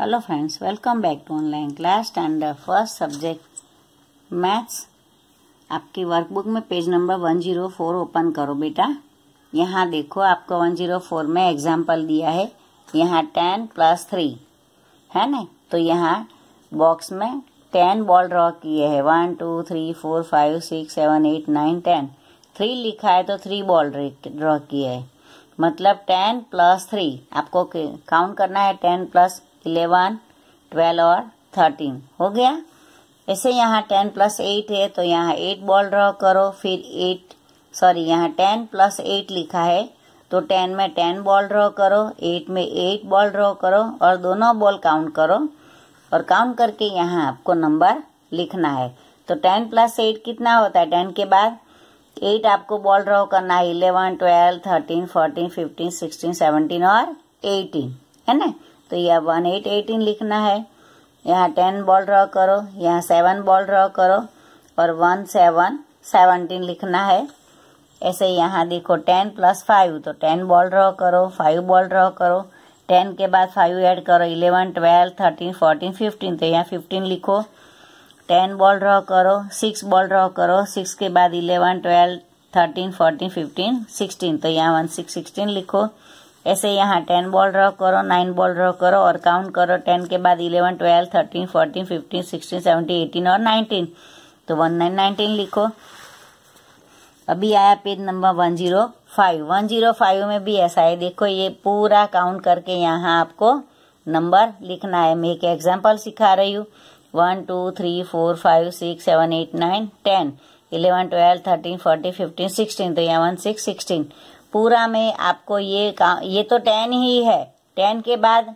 hello friends welcome back to online class and first subject maths आपकी workbook में page number 104 open करो बेटा यहाँ देखो आपको 104 में एग्जाम्पल दिया है यहाँ 10 प्लस थ्री है ना तो यहाँ बॉक्स में 10 बॉल ड्रॉ किए हैं one two three four five six seven eight nine ten three लिखा है तो थ्री बॉल ड्रॉ किए है मतलब टेन प्लस थ्री आपको काउंट करना है टेन प्लस इलेवन ट्वेल्व और थर्टीन हो गया ऐसे यहाँ टेन प्लस एट है तो यहाँ एट बॉल ड्रॉ करो फिर एट सॉरी यहाँ टेन प्लस एट लिखा है तो टेन में टेन बॉल ड्रॉ करो एट में एट बॉल ड्रॉ करो और दोनों बॉल काउंट करो और काउंट करके यहाँ आपको नंबर लिखना है तो टेन प्लस एट कितना होता है टेन के बाद एट आपको बॉल ड्रॉ करना है eleven twelve thirteen fourteen fifteen sixteen seventeen और एटीन है ना तो यह वन एट एटीन लिखना है यहाँ टेन बॉल ड्रॉ करो यहाँ सेवन बॉल ड्रॉ करो और वन सेवन सेवनटीन लिखना है ऐसे यहाँ देखो टेन प्लस फाइव तो टेन बॉल ड्रॉ करो फाइव बॉल ड्रॉ करो टेन के बाद फाइव ऐड करो eleven twelve thirteen fourteen fifteen तो यहाँ फिफ्टीन लिखो टेन बॉल ड्रॉ करो सिक्स बॉल ड्रॉ करो सिक्स के बाद eleven twelve thirteen fourteen fifteen sixteen तो यहाँ वन सिक्स सिक्सटीन लिखो ऐसे यहाँ टेन बॉल ड्रॉ करो नाइन बॉल ड्रॉ करो और काउंट करो टेन के बाद eleven twelve thirteen fourteen fifteen sixteen seventeen eighteen और नाइनटीन तो वन नाइन नाइनटीन लिखो अभी आया page number one zero five one zero five में भी ऐसा है देखो ये पूरा काउंट करके यहाँ आपको नंबर लिखना है मैं एक एग्जाम्पल सिखा रही हूँ one two three four five six seven eight nine ten eleven twelve thirteen fourteen fifteen sixteen तो यहाँ वन सिक्स सिक्सटीन पूरा में आपको ये काउ ये तो टेन ही है टेन के बाद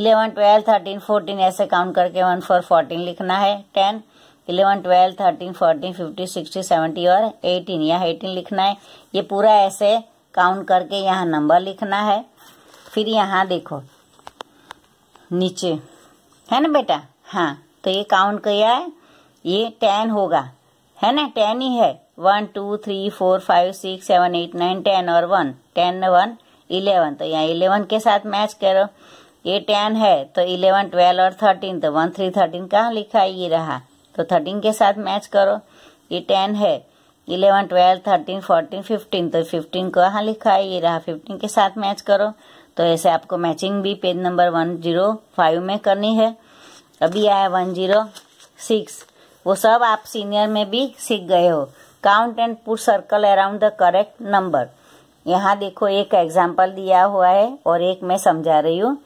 इलेवन ट्वेल्व थर्टीन फोर्टीन ऐसे काउंट करके वन फोर फोर्टीन लिखना है ten eleven twelve thirteen fourteen fifteen sixty seventy और एटीन यहाँ एटीन लिखना है ये पूरा ऐसे काउंट करके यहाँ नंबर लिखना है फिर यहाँ देखो नीचे है ना बेटा हाँ तो ये काउंट किया है ये टेन होगा है ना टेन ही है one two three four five six seven eight nine ten और वन टेन वन इलेवन तो यहाँ इलेवन के साथ मैच करो ये टेन है तो इलेवन ट्वेल्व और थर्टीन तो वन थ्री थर्टीन कहाँ लिखा ही ये रहा तो थर्टीन के साथ मैच करो ये टेन है eleven twelve thirteen fourteen fifteen तो फिफ्टीन कहाँ लिखा ही ये रहा फिफ्टीन के साथ मैच करो तो ऐसे आपको मैचिंग भी page number one zero five में करनी है अभी आया वन जीरो सिक्स वो सब आप सीनियर में भी सीख गए हो count and put circle around the correct number यहाँ देखो एक एग्जाम्पल दिया हुआ है और एक मैं समझा रही हूँ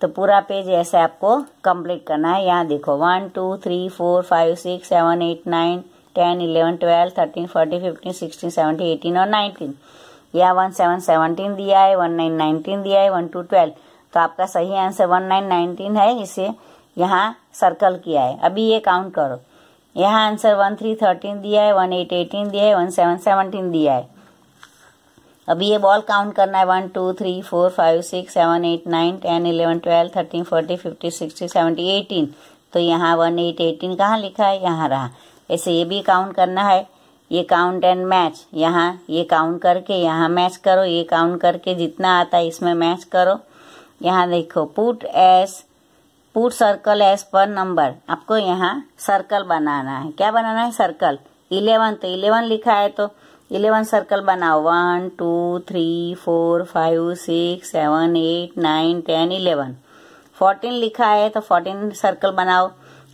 तो पूरा पेज ऐसे आपको कंप्लीट करना है यहाँ देखो one two three four five six seven eight nine ten eleven twelve thirteen fourteen fifteen sixteen seventeen eighteen और नाइनटीन या वन सेवन सेवनटीन दिया है वन नाइन नाइनटीन दिया है वन टू ट्वेल्व तो आपका सही आंसर वन नाइन नाइनटीन है इसे यहाँ सर्कल किया है अभी ये काउंट करो यहाँ आंसर वन थ्री थर्टीन दिया है वन एट एटीन दिया है वन सेवन सेवनटीन दिया है अभी ये बॉल काउंट करना है one two three four five six seven eight nine ten eleven twelve thirteen forty fifty sixty seventy eighteen तो यहाँ वन एट एटीन कहाँ लिखा है यहाँ रहा ऐसे ये भी काउंट करना है ये काउंट एंड मैच यहाँ ये काउंट करके यहाँ मैच करो ये काउंट करके जितना आता है इसमें मैच करो यहाँ देखो put as put circle as per number आपको यहाँ सर्कल बनाना है क्या बनाना है सर्कल इलेवन तो इलेवन लिखा है तो इलेवन सर्कल बनाओ one two three four five six seven eight nine ten eleven fourteen लिखा है तो फोर्टीन सर्कल बनाओ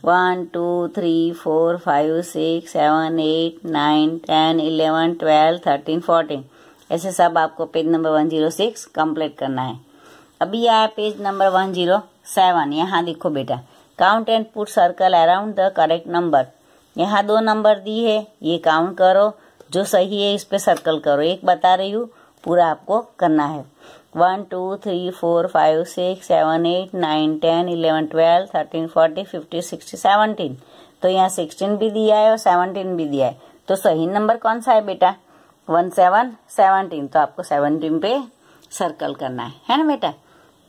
one two three four five six seven eight nine ten eleven twelve thirteen fourteen ऐसे सब आपको page number one zero six complete करना है अभी आया page number one zero seven यहाँ लिखो बेटा count and put circle around the correct number यहाँ दो नंबर दी है ये काउंट करो जो सही है इस पे सर्कल करो एक बता रही हूँ पूरा आपको करना है one two three four five six seven eight nine ten eleven twelve thirteen forty fifty sixty seventeen तो यहाँ सिक्सटीन भी दिया है और सेवनटीन भी दिया है तो सही नंबर कौन सा है बेटा वन सेवन सेवनटीन तो आपको सेवनटीन पे सर्कल करना है है ना बेटा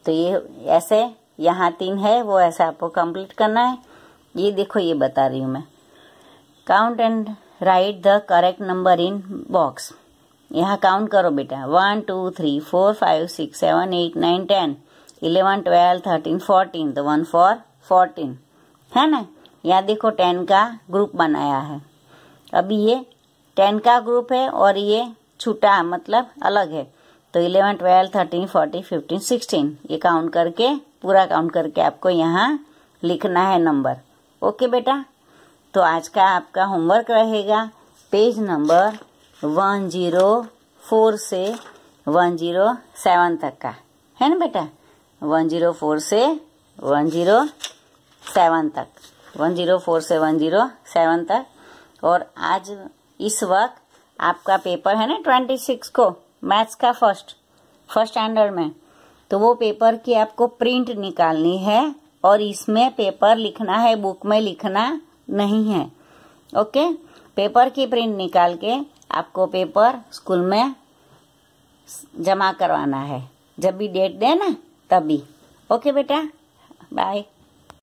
तो ये ऐसे यहाँ तीन है वो ऐसा आपको कंप्लीट करना है ये देखो ये बता रही हूँ मैं count and write the correct number in box यहाँ काउंट करो बेटा one two three four five six seven eight nine ten eleven twelve thirteen fourteen तो वन फोर फोर्टीन है ना यहाँ देखो टेन का ग्रुप बनाया है अभी ये टेन का ग्रुप है और ये छूटा मतलब अलग है तो eleven twelve thirteen fourteen fifteen sixteen ये काउंट करके पूरा काउंट करके आपको यहाँ लिखना है नंबर ओके बेटा तो आज का आपका होमवर्क रहेगा page number one zero four से वन जीरो सेवन तक का है ना बेटा वन जीरो फोर से वन जीरो सेवन तक वन जीरो फोर से वन जीरो सेवन तक और आज इस वक्त आपका पेपर है ना ट्वेंटी सिक्स को मैथ्स का फर्स्ट फर्स्ट स्टैंडर्ड में तो वो पेपर की आपको प्रिंट निकालनी है और इसमें पेपर लिखना है बुक में लिखना नहीं है ओके पेपर की प्रिंट निकाल के आपको पेपर स्कूल में जमा करवाना है जब भी डेट दे ना तभी ओके बेटा बाय